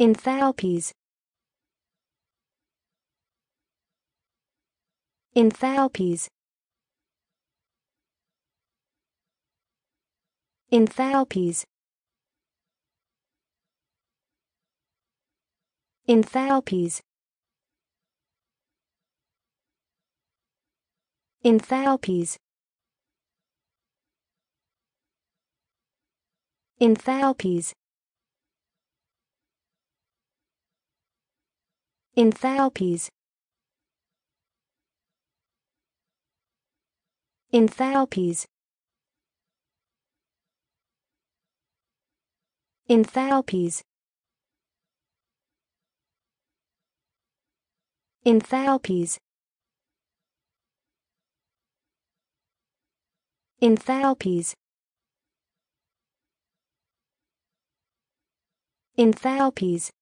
in therapies in therapies in therapies in therapies in therapies in therapies enthalpies enthalpies enthalpies enthalpies enthalpies enthalpies